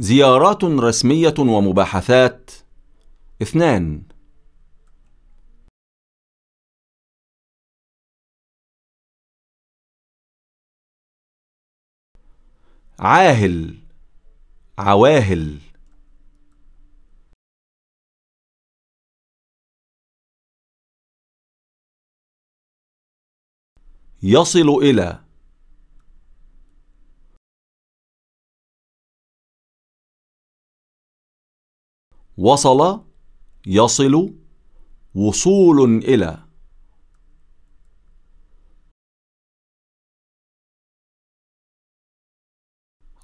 زيارات رسمية ومباحثات اثنان عاهل عواهل يصل إلى وصل يصل وصول إلى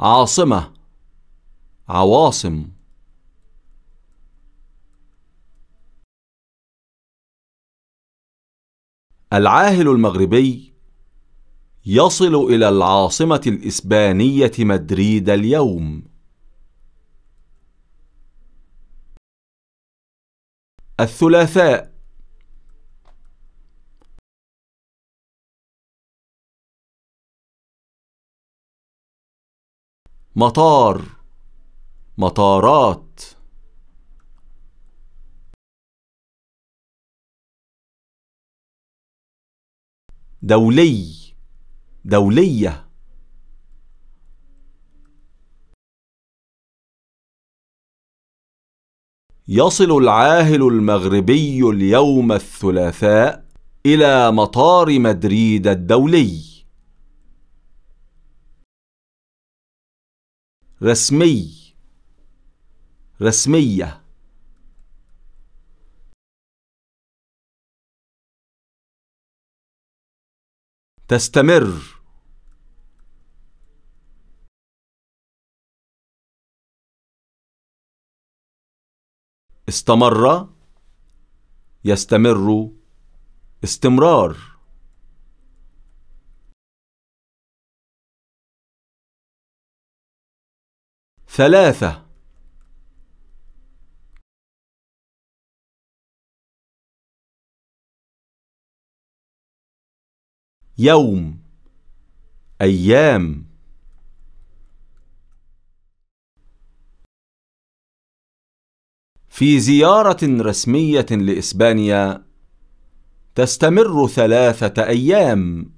عاصمة عواصم العاهل المغربي يصل إلى العاصمة الإسبانية مدريد اليوم الثلاثاء مطار مطارات دولي دوليه يصل العاهل المغربي اليوم الثلاثاء إلى مطار مدريد الدولي رسمي رسمية تستمر استمر يستمر استمرار ثلاثة يوم أيام في زيارة رسمية لإسبانيا تستمر ثلاثة أيام